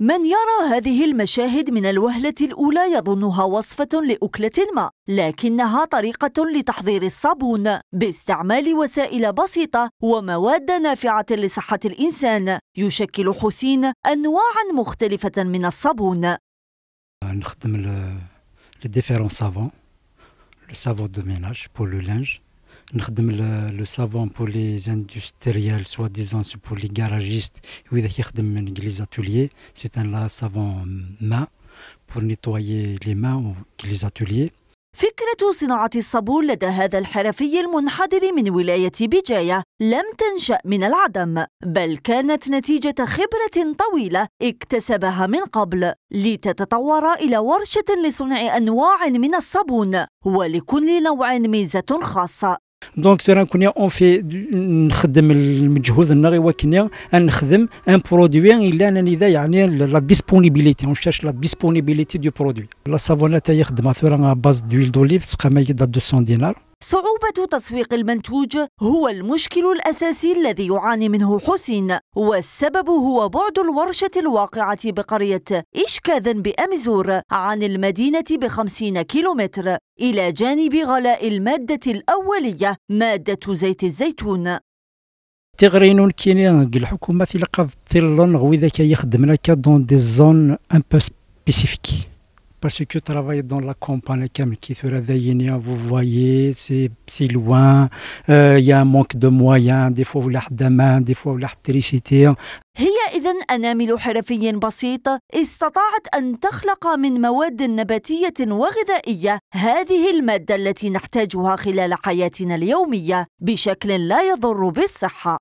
من يرى هذه المشاهد من الوهلة الأولى يظنها وصفة لأكلة ما، لكنها طريقة لتحضير الصابون باستعمال وسائل بسيطة ومواد نافعة لصحة الإنسان. يشكل حسين أنواعاً مختلفة من الصابون. نخدم لديفيرون ديفيرون صابون، لو صابون دو ميناج بور لو لينج، نخدم لو سافون بور لي اندستريال سوا ديزون بور لي كاراجيست واذا كيخدم من لي اتوليي سي ان لا سافون ما بور نيتواي لي ما لي اتوليي فكرة صناعة الصابون لدى هذا الحرفي المنحدر من ولاية بجاية لم تنشأ من العدم بل كانت نتيجة خبرة طويلة اكتسبها من قبل لتتطور إلى ورشة لصنع أنواع من الصابون ولكل نوع ميزة خاصة دونك ترى كنا اون في نخدم المجهود النغي وكنا نخدم ان برودوي الا انا اذا يعني لا ديسبونيبيليتي شاش لا ديسبونيبيليتي دو برودوي لا صابونه تاهي خدمها ترى باز دويل دوليف تسقى ما يقدر 200 دينار صعوبة تسويق المنتوج هو المشكل الأساسي الذي يعاني منه حسين والسبب هو بعد الورشة الواقعة بقرية إشكاذا بأمزور عن المدينة بخمسين كيلومتر إلى جانب غلاء المادة الأولية مادة زيت الزيتون تغرينون كيني الحكومة في لقد تلون وإذا ذاك يخدمنا كدون دي زون ان بو سبيسيفيك parce que travailler dans la campagne comme qui vous voyez c'est si loin il euh, y a un manque de moyens des fois vous l'avez حد des fois ولا électricité هي إذا أنامل حرفي بسيط استطاعت أن تخلق من مواد نباتية وغذائية هذه المادة التي نحتاجها خلال حياتنا اليومية بشكل لا يضر بالصحة